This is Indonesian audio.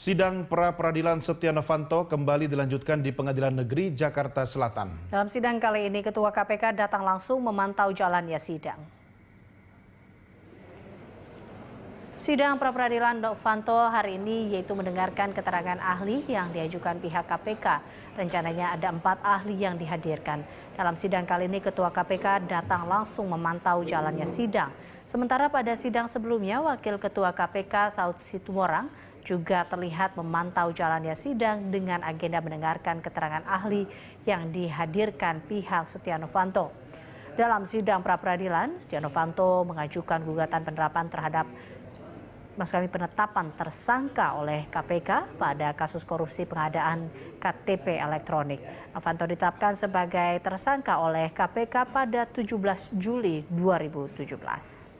Sidang pra-peradilan Setia Novanto kembali dilanjutkan di Pengadilan Negeri Jakarta Selatan. Dalam sidang kali ini, Ketua KPK datang langsung memantau jalannya sidang. Sidang pra-peradilan Novanto hari ini yaitu mendengarkan keterangan ahli yang diajukan pihak KPK. Rencananya ada empat ahli yang dihadirkan. Dalam sidang kali ini Ketua KPK datang langsung memantau jalannya sidang. Sementara pada sidang sebelumnya Wakil Ketua KPK Saud Situmorang juga terlihat memantau jalannya sidang dengan agenda mendengarkan keterangan ahli yang dihadirkan pihak Setia Novanto. Dalam sidang pra-peradilan, Setia Novanto mengajukan gugatan penerapan terhadap Mas kami penetapan tersangka oleh KPK pada kasus korupsi pengadaan KTP elektronik. Avanto ditetapkan sebagai tersangka oleh KPK pada 17 Juli 2017.